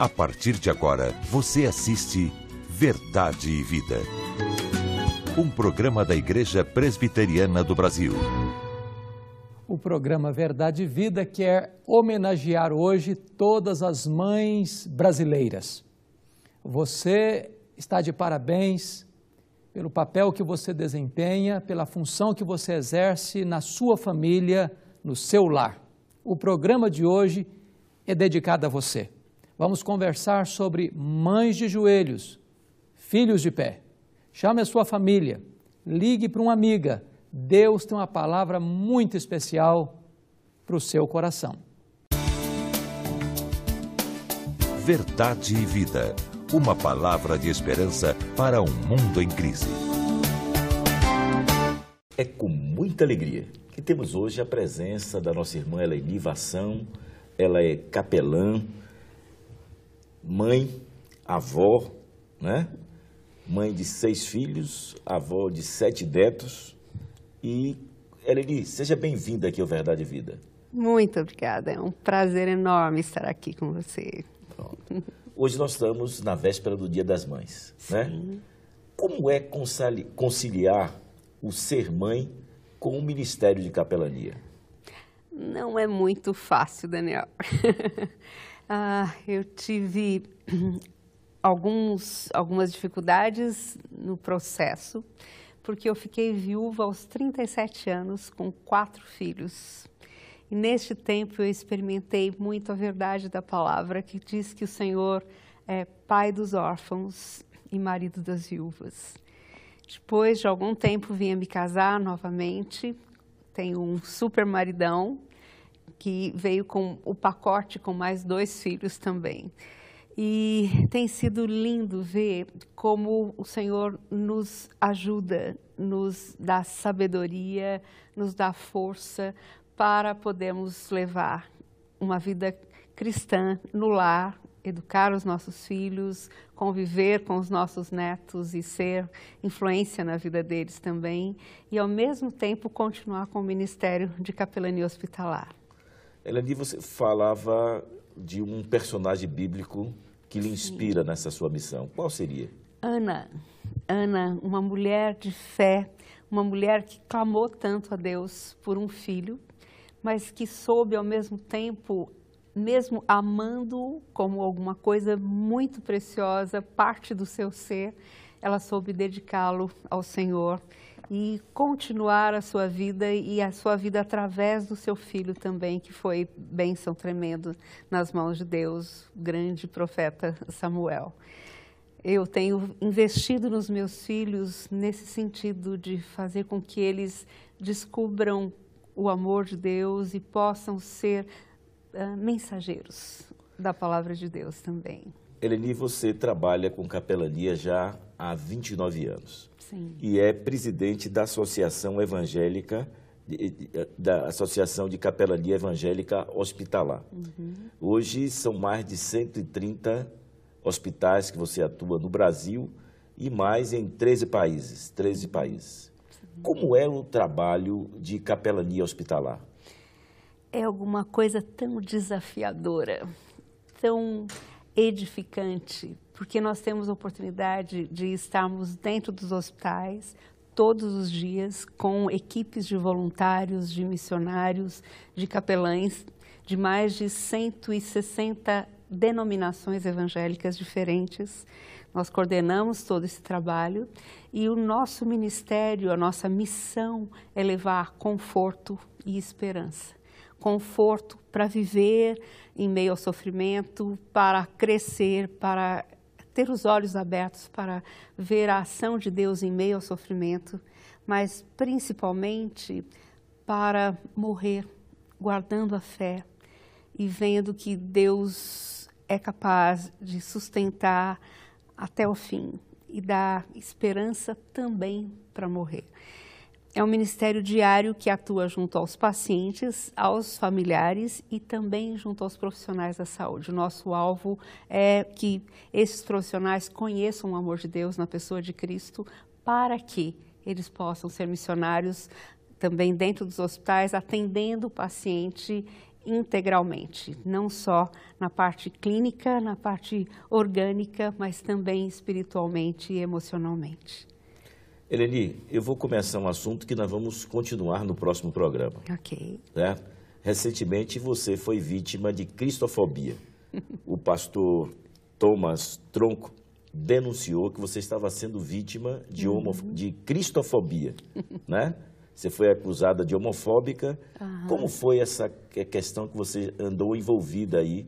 A partir de agora, você assiste Verdade e Vida. Um programa da Igreja Presbiteriana do Brasil. O programa Verdade e Vida quer homenagear hoje todas as mães brasileiras. Você está de parabéns pelo papel que você desempenha, pela função que você exerce na sua família, no seu lar. O programa de hoje é dedicado a você. Vamos conversar sobre mães de joelhos, filhos de pé. Chame a sua família, ligue para uma amiga. Deus tem uma palavra muito especial para o seu coração. Verdade e vida. Uma palavra de esperança para um mundo em crise. É com muita alegria que temos hoje a presença da nossa irmã Eleni Vassão. Ela é capelã mãe, avó, né? mãe de seis filhos, avó de sete netos. E, Eleni, seja bem-vinda aqui ao Verdade e Vida. Muito obrigada, é um prazer enorme estar aqui com você. Hoje nós estamos na véspera do Dia das Mães, né? Sim. né? Como é conciliar o ser mãe com o Ministério de Capelania? Não é muito fácil, Daniel. Ah, eu tive alguns, algumas dificuldades no processo, porque eu fiquei viúva aos 37 anos, com quatro filhos. E neste tempo eu experimentei muito a verdade da palavra que diz que o Senhor é pai dos órfãos e marido das viúvas. Depois de algum tempo a me casar novamente, tenho um super maridão, que veio com o pacote com mais dois filhos também. E tem sido lindo ver como o Senhor nos ajuda, nos dá sabedoria, nos dá força para podermos levar uma vida cristã no lar, educar os nossos filhos, conviver com os nossos netos e ser influência na vida deles também, e ao mesmo tempo continuar com o ministério de capelania hospitalar. Eleni, você falava de um personagem bíblico que lhe inspira Sim. nessa sua missão. Qual seria? Ana. Ana, uma mulher de fé, uma mulher que clamou tanto a Deus por um filho, mas que soube ao mesmo tempo, mesmo amando-o como alguma coisa muito preciosa, parte do seu ser, ela soube dedicá-lo ao Senhor e continuar a sua vida e a sua vida através do seu filho também, que foi bênção tremendo nas mãos de Deus, o grande profeta Samuel. Eu tenho investido nos meus filhos nesse sentido de fazer com que eles descubram o amor de Deus e possam ser uh, mensageiros da palavra de Deus também. Eleni, você trabalha com capelania já há 29 anos. Sim. E é presidente da Associação Evangélica, eh, eh, da Associação de Capelania Evangélica Hospitalar. Uhum. Hoje são mais de 130 hospitais que você atua no Brasil e mais em 13 países. 13 países. Como é o trabalho de capelania hospitalar? É alguma coisa tão desafiadora, tão edificante, porque nós temos a oportunidade de estarmos dentro dos hospitais todos os dias com equipes de voluntários, de missionários, de capelães de mais de 160 denominações evangélicas diferentes. Nós coordenamos todo esse trabalho e o nosso ministério, a nossa missão é levar conforto e esperança. Conforto para viver em meio ao sofrimento, para crescer, para ter os olhos abertos para ver a ação de Deus em meio ao sofrimento, mas principalmente para morrer guardando a fé e vendo que Deus é capaz de sustentar até o fim e dar esperança também para morrer é um ministério diário que atua junto aos pacientes, aos familiares e também junto aos profissionais da saúde. O nosso alvo é que esses profissionais conheçam o amor de Deus na pessoa de Cristo para que eles possam ser missionários também dentro dos hospitais, atendendo o paciente integralmente, não só na parte clínica, na parte orgânica, mas também espiritualmente e emocionalmente. Eleni, eu vou começar um assunto que nós vamos continuar no próximo programa. Ok. Né? Recentemente você foi vítima de cristofobia. o pastor Thomas Tronco denunciou que você estava sendo vítima de, Uhum. de cristofobia, né? Você foi acusada de homofóbica. Uhum. Como foi essa questão que você andou envolvida aí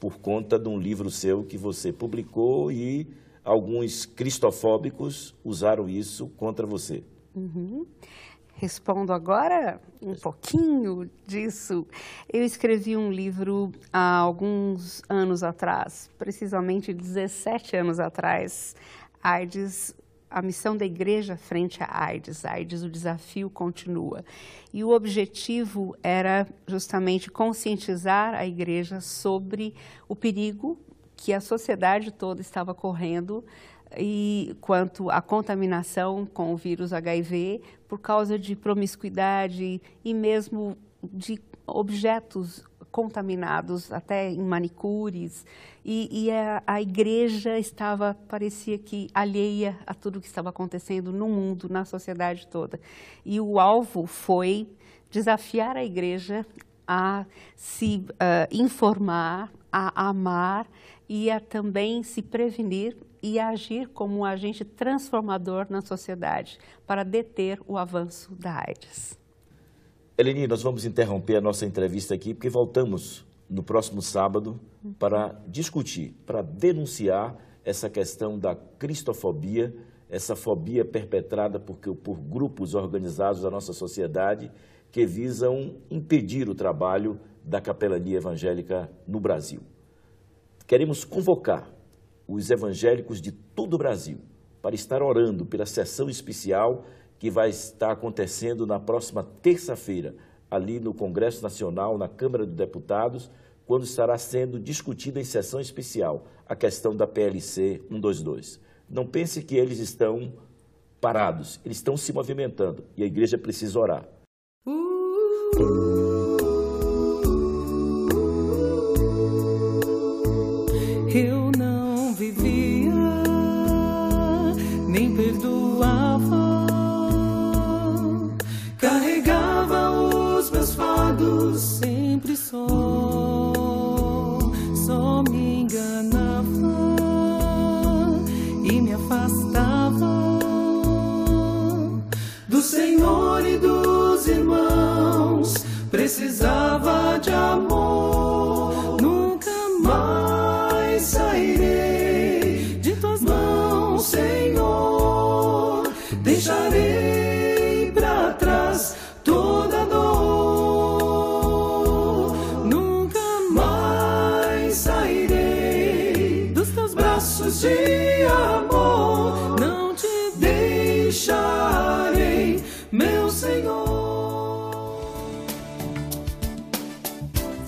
por conta de um livro seu que você publicou e alguns cristofóbicos usaram isso contra você. Uhum. Respondo agora um pouquinho disso. Eu escrevi um livro há alguns anos atrás, precisamente 17 anos atrás, AIDS, a missão da igreja frente à AIDS, AIDS, o desafio continua. E o objetivo era justamente conscientizar a igreja sobre o perigo que a sociedade toda estava correndo e quanto à contaminação com o vírus HIV por causa de promiscuidade e mesmo de objetos contaminados até em manicures e, e a, a, igreja estava parecia que alheia a tudo que estava acontecendo no mundo na sociedade toda e o alvo foi desafiar a igreja a se uh, informar a amar e a também se prevenir e agir como um agente transformador na sociedade para deter o avanço da AIDS. Eleni, nós vamos interromper a nossa entrevista aqui porque voltamos no próximo sábado para discutir, para denunciar essa questão da cristofobia, essa fobia perpetrada por, por grupos organizados da nossa sociedade que visam impedir o trabalho da capelania evangélica no Brasil. Queremos convocar os evangélicos de todo o Brasil para estar orando pela sessão especial que vai estar acontecendo na próxima terça-feira, ali no Congresso Nacional, na Câmara dos Deputados, quando estará sendo discutida em sessão especial a questão da PLC 122. Não pense que eles estão parados, eles estão se movimentando e a igreja precisa orar. Uh -uh. kill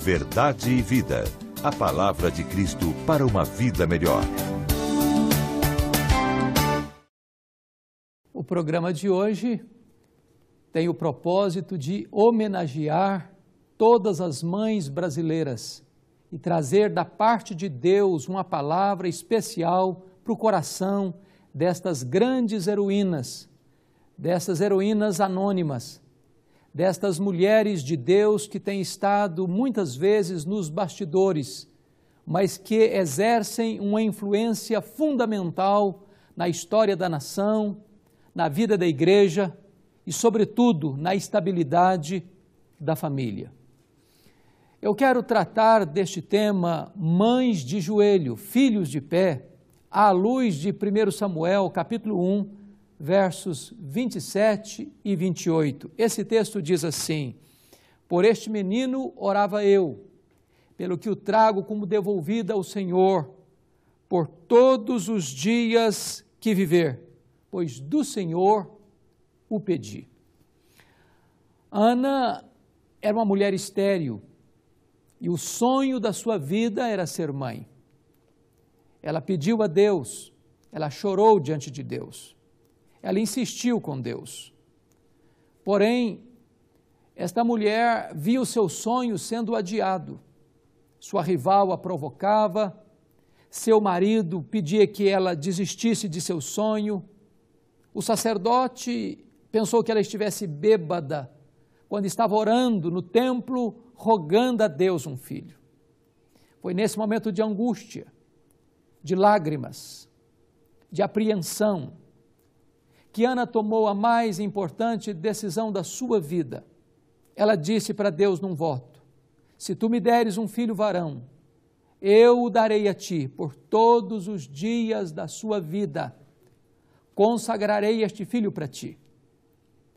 Verdade e Vida. A palavra de Cristo para uma vida melhor. O programa de hoje tem o propósito de homenagear todas as mães brasileiras e trazer da parte de Deus uma palavra especial para o coração destas grandes heroínas, dessas heroínas anônimas destas mulheres de Deus que têm estado muitas vezes nos bastidores, mas que exercem uma influência fundamental na história da nação, na vida da igreja e, sobretudo, na estabilidade da família. Eu quero tratar deste tema mães de joelho, filhos de pé, à luz de 1 Samuel, capítulo 1, versos 27 e 28. Esse texto diz assim: Por este menino orava eu, pelo que o trago como devolvida ao Senhor, por todos os dias que viver, pois do Senhor o pedi. Ana era uma mulher estéril e o sonho da sua vida era ser mãe. Ela pediu a Deus, ela chorou diante de Deus. Ela insistiu com Deus. Porém, esta mulher viu seu sonho sendo adiado. Sua rival a provocava, seu marido pedia que ela desistisse de seu sonho. O sacerdote pensou que ela estivesse bêbada quando estava orando no templo, rogando a Deus um filho. Foi nesse momento de angústia, de lágrimas, de apreensão, que Ana tomou a mais importante decisão da sua vida. Ela disse para Deus num voto: Se tu me deres um filho varão, eu o darei a ti por todos os dias da sua vida. Consagrarei este filho para ti.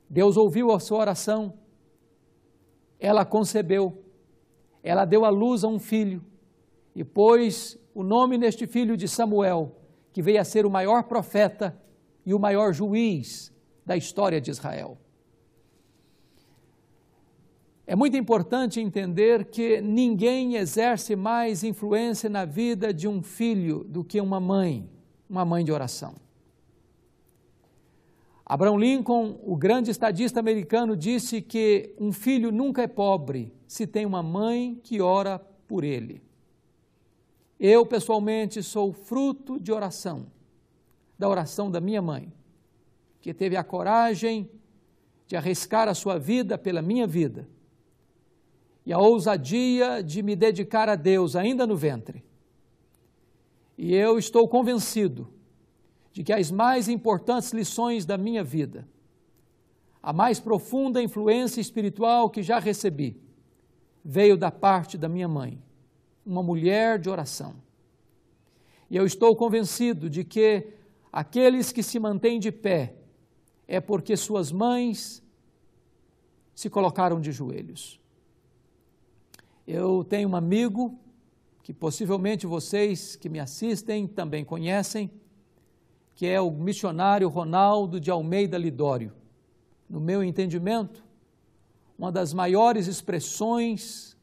Deus ouviu a sua oração. Ela concebeu. Ela deu à luz a um filho e pôs o nome neste filho de Samuel, que veio a ser o maior profeta e o maior juiz da história de Israel. É muito importante entender que ninguém exerce mais influência na vida de um filho do que uma mãe, uma mãe de oração. Abraham Lincoln, o grande estadista americano, disse que um filho nunca é pobre se tem uma mãe que ora por ele. Eu, pessoalmente, sou fruto de oração da oração da minha mãe, que teve a coragem de arriscar a sua vida pela minha vida e a ousadia de me dedicar a Deus ainda no ventre. E eu estou convencido de que as mais importantes lições da minha vida, a mais profunda influência espiritual que já recebi, veio da parte da minha mãe, uma mulher de oração. E eu estou convencido de que Aqueles que se mantêm de pé é porque suas mães se colocaram de joelhos. Eu tenho um amigo que possivelmente vocês que me assistem também conhecem, que é o missionário Ronaldo de Almeida Lidório. No meu entendimento, uma das maiores expressões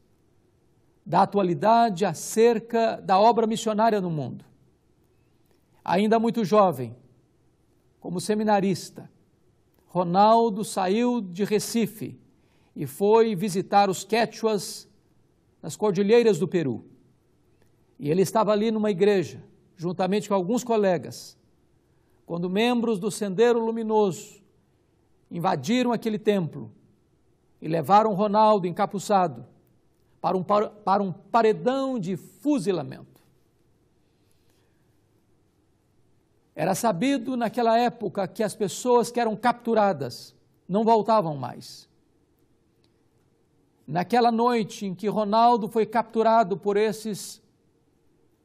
da atualidade acerca da obra missionária no mundo. Ainda muito jovem, como seminarista, Ronaldo saiu de Recife e foi visitar os Quechuas nas cordilheiras do Peru. E ele estava ali numa igreja, juntamente com alguns colegas, quando membros do Sendero Luminoso invadiram aquele templo e levaram Ronaldo encapuçado para um, para um paredão de fuzilamento. Era sabido naquela época que as pessoas que eram capturadas não voltavam mais. Naquela noite em que Ronaldo foi capturado por esses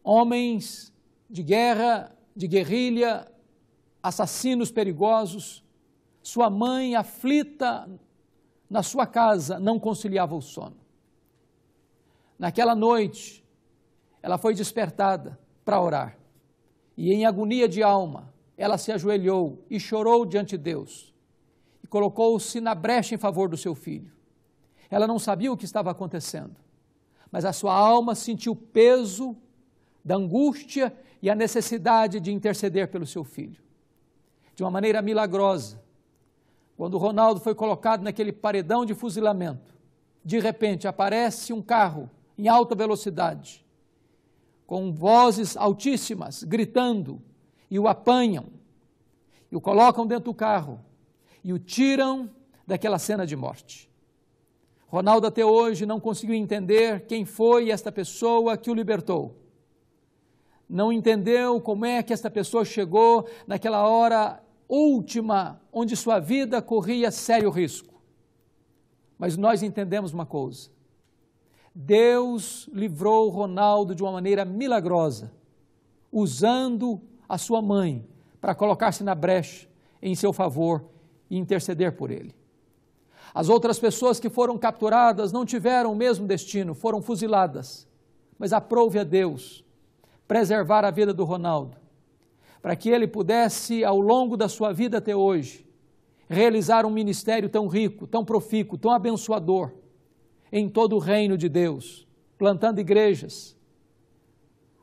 homens de guerra, de guerrilha, assassinos perigosos, sua mãe, aflita na sua casa, não conciliava o sono. Naquela noite, ela foi despertada para orar e em agonia de alma, ela se ajoelhou e chorou diante de Deus e colocou-se na brecha em favor do seu filho. Ela não sabia o que estava acontecendo, mas a sua alma sentiu o peso da angústia e a necessidade de interceder pelo seu filho. De uma maneira milagrosa, quando Ronaldo foi colocado naquele paredão de fuzilamento, de repente aparece um carro em alta velocidade com vozes altíssimas, gritando, e o apanham, e o colocam dentro do carro, e o tiram daquela cena de morte. Ronaldo até hoje não conseguiu entender quem foi esta pessoa que o libertou. Não entendeu como é que esta pessoa chegou naquela hora última onde sua vida corria sério risco. Mas nós entendemos uma coisa: Deus livrou Ronaldo de uma maneira milagrosa, usando a sua mãe para colocar-se na brecha em seu favor e interceder por ele. As outras pessoas que foram capturadas não tiveram o mesmo destino, foram fuziladas. Mas aprove a Deus preservar a vida do Ronaldo, para que ele pudesse, ao longo da sua vida até hoje, realizar um ministério tão rico, tão profícuo, tão abençoador, em todo o reino de Deus, plantando igrejas,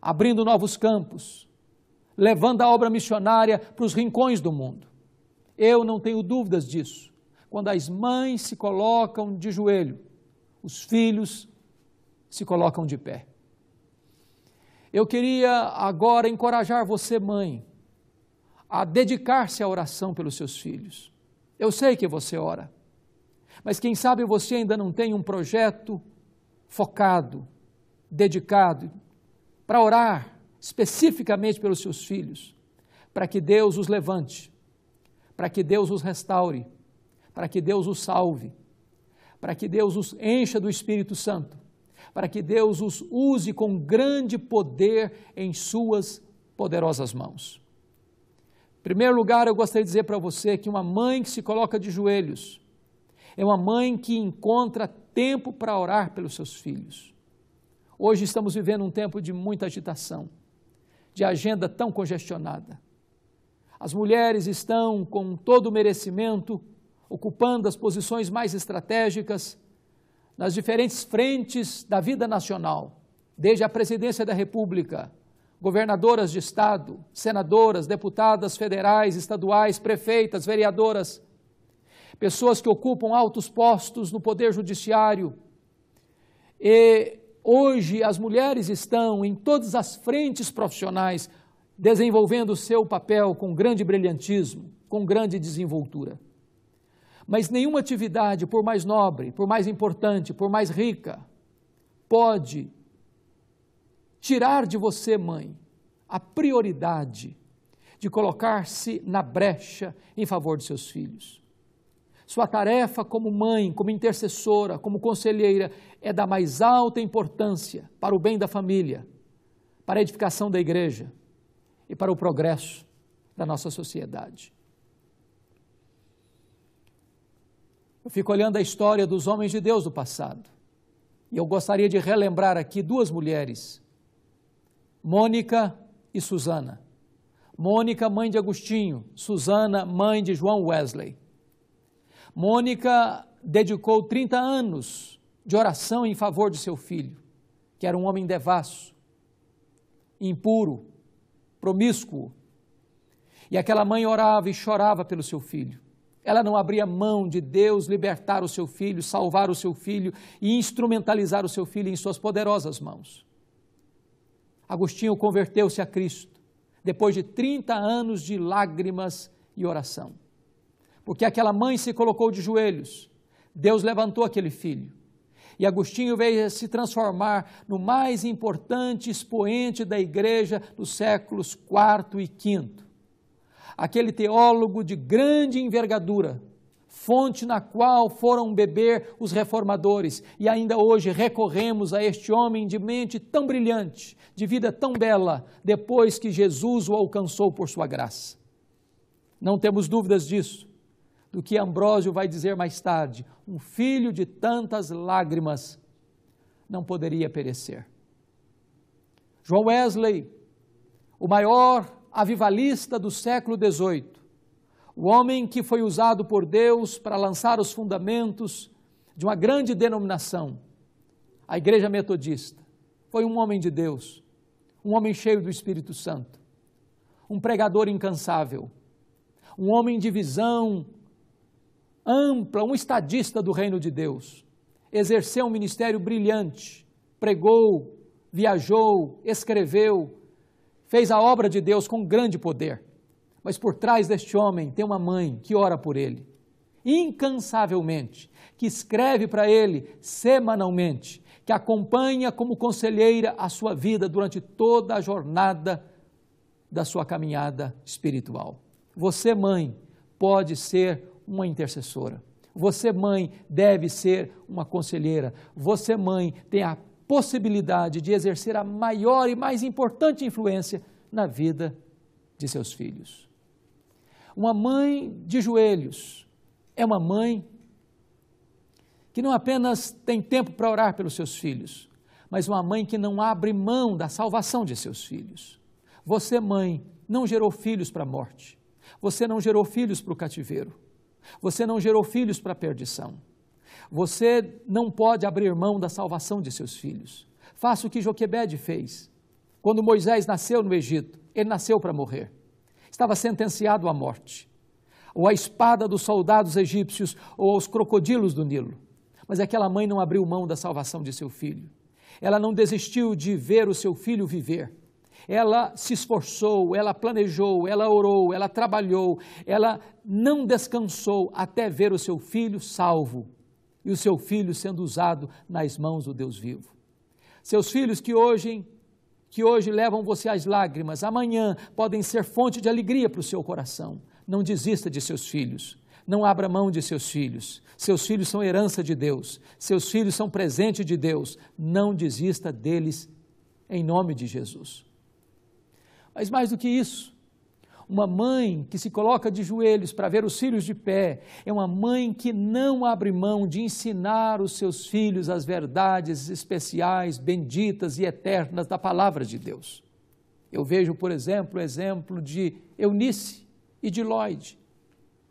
abrindo novos campos, levando a obra missionária para os rincões do mundo. Eu não tenho dúvidas disso. Quando as mães se colocam de joelho, os filhos se colocam de pé. Eu queria agora encorajar você, mãe, a dedicar-se à oração pelos seus filhos. Eu sei que você ora. Mas quem sabe você ainda não tem um projeto focado, dedicado, para orar especificamente pelos seus filhos, para que Deus os levante, para que Deus os restaure, para que Deus os salve, para que Deus os encha do Espírito Santo, para que Deus os use com grande poder em suas poderosas mãos. Em primeiro lugar, eu gostaria de dizer para você que uma mãe que se coloca de joelhos, é uma mãe que encontra tempo para orar pelos seus filhos. Hoje estamos vivendo um tempo de muita agitação, de agenda tão congestionada. As mulheres estão, com todo o merecimento, ocupando as posições mais estratégicas nas diferentes frentes da vida nacional, desde a presidência da República, governadoras de Estado, senadoras, deputadas federais, estaduais, prefeitas, vereadoras, pessoas que ocupam altos postos no poder judiciário. E hoje as mulheres estão em todas as frentes profissionais desenvolvendo o seu papel com grande brilhantismo, com grande desenvoltura. Mas nenhuma atividade, por mais nobre, por mais importante, por mais rica, pode tirar de você, mãe, a prioridade de colocar-se na brecha em favor de seus filhos. Sua tarefa como mãe, como intercessora, como conselheira é da mais alta importância para o bem da família, para a edificação da igreja e para o progresso da nossa sociedade. Eu fico olhando a história dos homens de Deus do passado e eu gostaria de relembrar aqui duas mulheres, Mônica e Susana. Mônica, mãe de Agostinho, Susana, mãe de João Wesley. Mônica dedicou 30 anos de oração em favor de seu filho, que era um homem devasso, impuro, promíscuo. E aquela mãe orava e chorava pelo seu filho. Ela não abria mão de Deus libertar o seu filho, salvar o seu filho e instrumentalizar o seu filho em suas poderosas mãos. Agostinho converteu-se a Cristo depois de 30 anos de lágrimas e oração porque aquela mãe se colocou de joelhos. Deus levantou aquele filho. E Agostinho veio a se transformar no mais importante expoente da igreja dos séculos IV e V. Aquele teólogo de grande envergadura, fonte na qual foram beber os reformadores, e ainda hoje recorremos a este homem de mente tão brilhante, de vida tão bela, depois que Jesus o alcançou por sua graça. Não temos dúvidas disso do que Ambrósio vai dizer mais tarde, um filho de tantas lágrimas não poderia perecer. João Wesley, o maior avivalista do século XVIII, o homem que foi usado por Deus para lançar os fundamentos de uma grande denominação, a Igreja Metodista, foi um homem de Deus, um homem cheio do Espírito Santo, um pregador incansável, um homem de visão ampla, um estadista do reino de Deus. Exerceu um ministério brilhante, pregou, viajou, escreveu, fez a obra de Deus com grande poder. Mas por trás deste homem tem uma mãe que ora por ele, incansavelmente, que escreve para ele semanalmente, que acompanha como conselheira a sua vida durante toda a jornada da sua caminhada espiritual. Você, mãe, pode ser uma intercessora. Você, mãe, deve ser uma conselheira. Você, mãe, tem a possibilidade de exercer a maior e mais importante influência na vida de seus filhos. Uma mãe de joelhos é uma mãe que não apenas tem tempo para orar pelos seus filhos, mas uma mãe que não abre mão da salvação de seus filhos. Você, mãe, não gerou filhos para a morte. Você não gerou filhos para o cativeiro. Você não gerou filhos para perdição. Você não pode abrir mão da salvação de seus filhos. Faça o que Joquebede fez. Quando Moisés nasceu no Egito, ele nasceu para morrer. Estava sentenciado à morte, ou à espada dos soldados egípcios, ou aos crocodilos do Nilo. Mas aquela mãe não abriu mão da salvação de seu filho. Ela não desistiu de ver o seu filho viver ela se esforçou, ela planejou, ela orou, ela trabalhou, ela não descansou até ver o seu filho salvo e o seu filho sendo usado nas mãos do Deus vivo. Seus filhos que hoje que hoje levam você às lágrimas, amanhã podem ser fonte de alegria para o seu coração. Não desista de seus filhos não abra mão de seus filhos. Seus filhos são herança de Deus. Seus filhos são presente de Deus. Não desista deles, em nome de Jesus. Mas mais do que isso, uma mãe que se coloca de joelhos para ver os filhos de pé, é uma mãe que não abre mão de ensinar os seus filhos as verdades especiais, benditas e eternas da palavra de Deus. Eu vejo, por exemplo, o exemplo de Eunice e de Lloyd.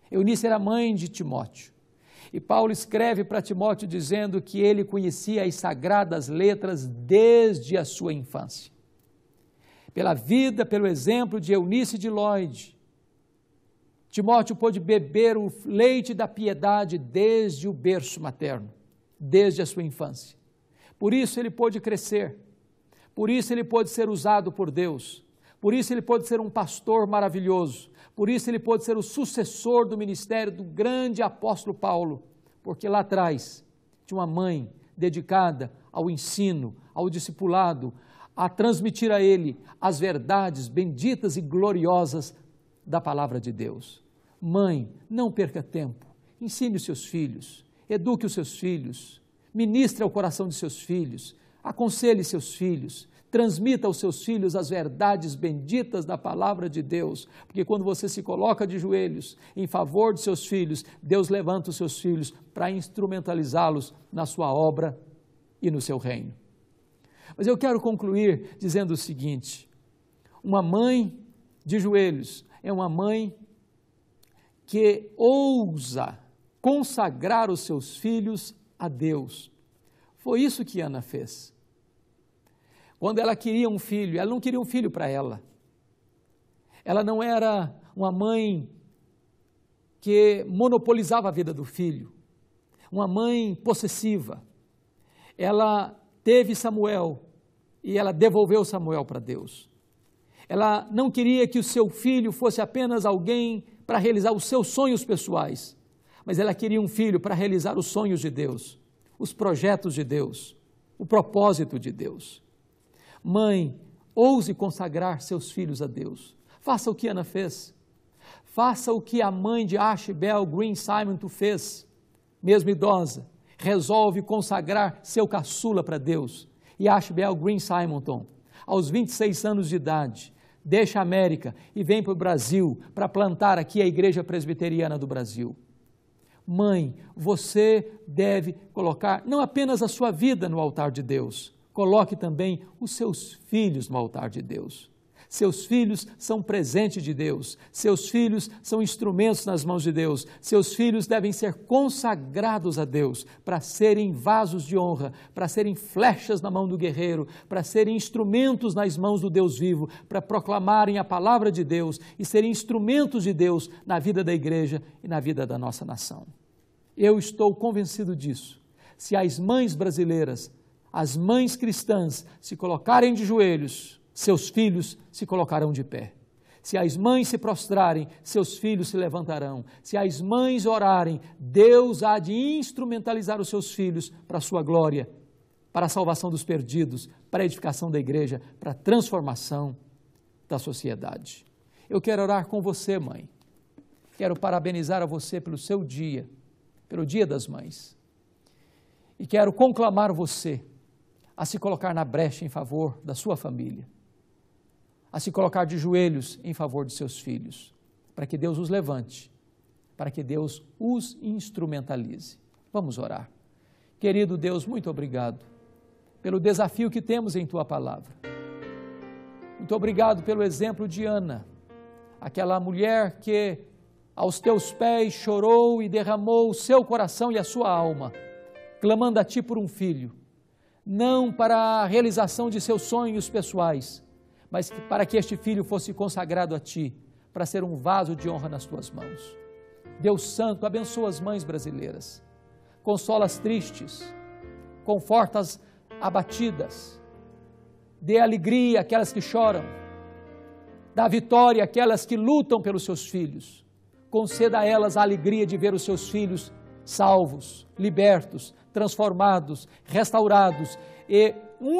Eunice era mãe de Timóteo. E Paulo escreve para Timóteo dizendo que ele conhecia as sagradas letras desde a sua infância pela vida, pelo exemplo de Eunice de Lloyd. Timóteo pôde beber o leite da piedade desde o berço materno, desde a sua infância. Por isso ele pôde crescer, por isso ele pôde ser usado por Deus, por isso ele pôde ser um pastor maravilhoso, por isso ele pôde ser o sucessor do ministério do grande apóstolo Paulo, porque lá atrás tinha uma mãe dedicada ao ensino, ao discipulado, a transmitir a ele as verdades benditas e gloriosas da palavra de Deus. Mãe, não perca tempo, ensine os seus filhos, eduque os seus filhos, ministre ao coração de seus filhos, aconselhe seus filhos, transmita aos seus filhos as verdades benditas da palavra de Deus, porque quando você se coloca de joelhos em favor de seus filhos, Deus levanta os seus filhos para instrumentalizá-los na sua obra e no seu reino. Mas eu quero concluir dizendo o seguinte: uma mãe de joelhos é uma mãe que ousa consagrar os seus filhos a Deus. Foi isso que Ana fez. Quando ela queria um filho, ela não queria um filho para ela. Ela não era uma mãe que monopolizava a vida do filho, uma mãe possessiva. Ela teve Samuel e ela devolveu Samuel para Deus. Ela não queria que o seu filho fosse apenas alguém para realizar os seus sonhos pessoais, mas ela queria um filho para realizar os sonhos de Deus, os projetos de Deus, o propósito de Deus. Mãe, ouse consagrar seus filhos a Deus. Faça o que Ana fez. Faça o que a mãe de Ashbel Green Simon tu fez, mesmo idosa resolve consagrar seu caçula para Deus e Ashbel Green Simonton, aos 26 anos de idade, deixa a América e vem para o Brasil para plantar aqui a Igreja Presbiteriana do Brasil. Mãe, você deve colocar não apenas a sua vida no altar de Deus, coloque também os seus filhos no altar de Deus. Seus filhos são presente de Deus, seus filhos são instrumentos nas mãos de Deus, seus filhos devem ser consagrados a Deus para serem vasos de honra, para serem flechas na mão do guerreiro, para serem instrumentos nas mãos do Deus vivo, para proclamarem a palavra de Deus e serem instrumentos de Deus na vida da igreja e na vida da nossa nação. Eu estou convencido disso. Se as mães brasileiras, as mães cristãs, se colocarem de joelhos, seus filhos se colocarão de pé. Se as mães se prostrarem, seus filhos se levantarão. Se as mães orarem, Deus há de instrumentalizar os seus filhos para a sua glória, para a salvação dos perdidos, para a edificação da igreja, para a transformação da sociedade. Eu quero orar com você, mãe. Quero parabenizar a você pelo seu dia, pelo Dia das Mães. E quero conclamar você a se colocar na brecha em favor da sua família a se colocar de joelhos em favor dos seus filhos, para que Deus os levante, para que Deus os instrumentalize. Vamos orar. Querido Deus, muito obrigado pelo desafio que temos em tua palavra. Muito obrigado pelo exemplo de Ana, aquela mulher que aos teus pés chorou e derramou o seu coração e a sua alma, clamando a ti por um filho, não para a realização de seus sonhos pessoais, mas para que este filho fosse consagrado a ti, para ser um vaso de honra nas tuas mãos. Deus Santo, abençoa as mães brasileiras, consola as tristes, conforta as abatidas, dê alegria àquelas que choram, dá vitória àquelas que lutam pelos seus filhos, conceda a elas a alegria de ver os seus filhos salvos, libertos, transformados, restaurados e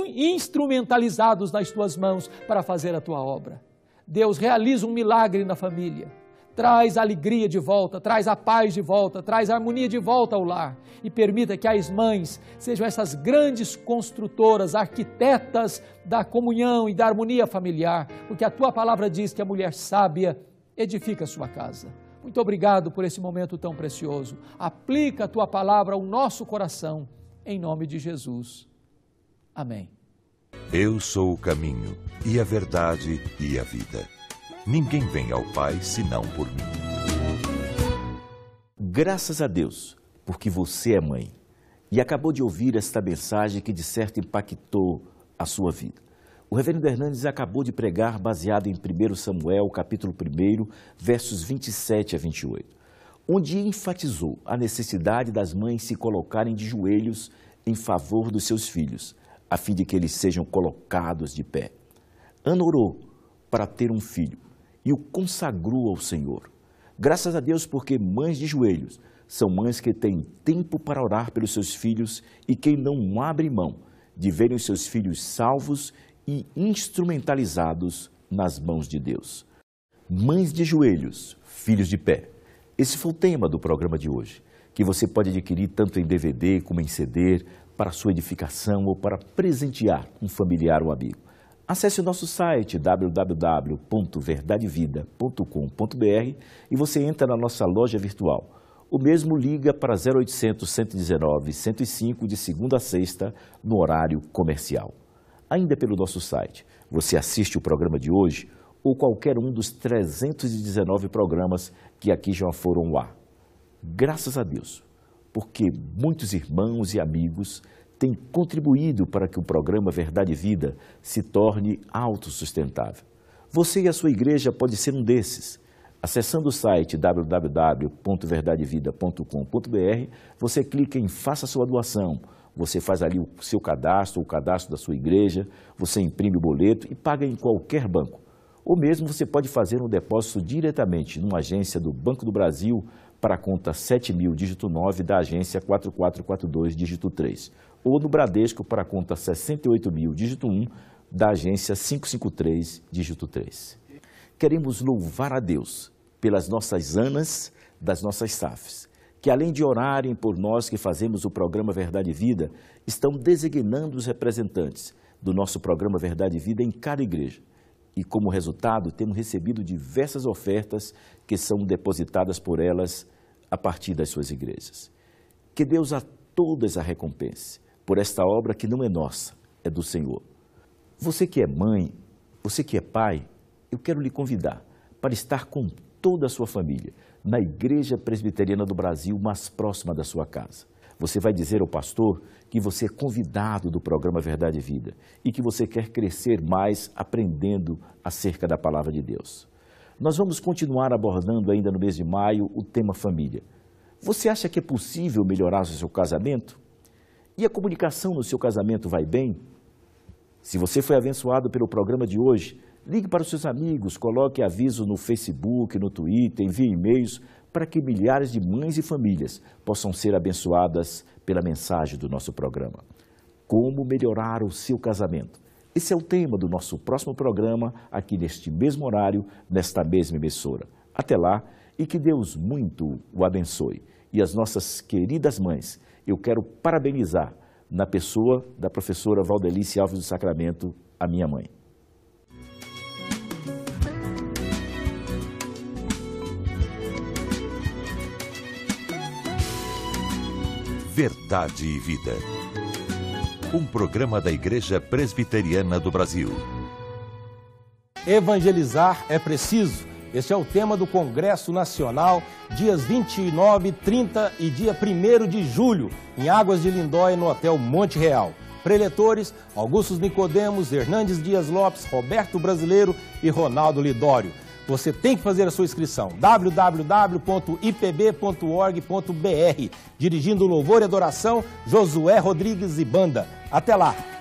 instrumentalizados nas tuas mãos para fazer a tua obra. Deus realiza um milagre na família. Traz a alegria de volta, traz a paz de volta, traz a harmonia de volta ao lar e permita que as mães sejam essas grandes construtoras, arquitetas da comunhão e da harmonia familiar, porque a tua palavra diz que a mulher sábia edifica a sua casa. Muito obrigado por esse momento tão precioso. Aplica a tua palavra ao nosso coração, em nome de Jesus. Amém. Eu sou o caminho, e a verdade, e a vida. Ninguém vem ao Pai senão por mim. Graças a Deus, porque você é mãe e acabou de ouvir esta mensagem que de certo impactou a sua vida. O reverendo Hernandes acabou de pregar baseado em 1 Samuel, capítulo 1, versos 27 a 28, onde enfatizou a necessidade das mães se colocarem de joelhos em favor dos seus filhos, a fim de que eles sejam colocados de pé. Ana orou para ter um filho e o consagrou ao Senhor. Graças a Deus, porque mães de joelhos são mães que têm tempo para orar pelos seus filhos e quem não abre mão de verem os seus filhos salvos e instrumentalizados nas mãos de Deus. Mães de joelhos, filhos de pé. Esse foi o tema do programa de hoje, que você pode adquirir tanto em DVD como em CD para sua edificação ou para presentear um familiar ou amigo. Acesse o nosso site www.verdadevida.com.br e você entra na nossa loja virtual. O mesmo liga para 0800 119 105 de segunda a sexta no horário comercial. Ainda pelo nosso site, você assiste o programa de hoje ou qualquer um dos 319 programas que aqui já foram ao ar. Graças a Deus, porque muitos irmãos e amigos têm contribuído para que o programa Verdade e Vida se torne autossustentável. Você e a sua igreja pode ser um desses. Acessando o site www.verdadevida.com.br, você clica em Faça Sua Doação. Você faz ali o seu cadastro, o cadastro da sua igreja, você imprime o boleto e paga em qualquer banco. Ou mesmo você pode fazer um depósito diretamente numa agência do Banco do Brasil para a conta 7000, dígito 9, da agência 4442, dígito 3, ou no Bradesco para a conta 68000, dígito 1, da agência 553, dígito 3. Queremos louvar a Deus pelas nossas anas das nossas SAFs, que além de orarem por nós que fazemos o programa Verdade e Vida, estão designando os representantes do nosso programa Verdade e Vida em cada igreja, e, como resultado, temos recebido diversas ofertas que são depositadas por elas a partir das suas igrejas. Que Deus a todas a recompense por esta obra que não é nossa, é do Senhor. Você que é mãe, você que é pai, eu quero lhe convidar para estar com toda a sua família na Igreja Presbiteriana do Brasil mais próxima da sua casa. Você vai dizer ao pastor que você é convidado do programa Verdade e Vida e que você quer crescer mais aprendendo acerca da palavra de Deus. Nós vamos continuar abordando ainda no mês de maio o tema família. Você acha que é possível melhorar o seu casamento? E a comunicação no seu casamento vai bem? Se você foi abençoado pelo programa de hoje, ligue para os seus amigos, coloque avisos no Facebook, no Twitter, envie e-mails para que milhares de mães e famílias possam ser abençoadas pela mensagem do nosso programa. Como melhorar o seu casamento? Esse é o tema do nosso próximo programa, aqui neste mesmo horário, nesta mesma emissora. Até lá e que Deus muito o abençoe. E as nossas queridas mães, eu quero parabenizar na pessoa da professora Valdelice Alves do Sacramento, a minha mãe. Verdade e Vida. Um programa da Igreja Presbiteriana do Brasil. Evangelizar é preciso. Este é o tema do Congresso Nacional, dias 29, 30 e dia 1 de julho, em Águas de Lindóia, no Hotel Monte Real. Preletores, Augustos Nicodemos, Hernandes Dias Lopes, Roberto Brasileiro e Ronaldo Lidório. Você tem que fazer a sua inscrição. www.ipb.org.br Dirigindo louvor e adoração, Josué Rodrigues e Banda. Até lá!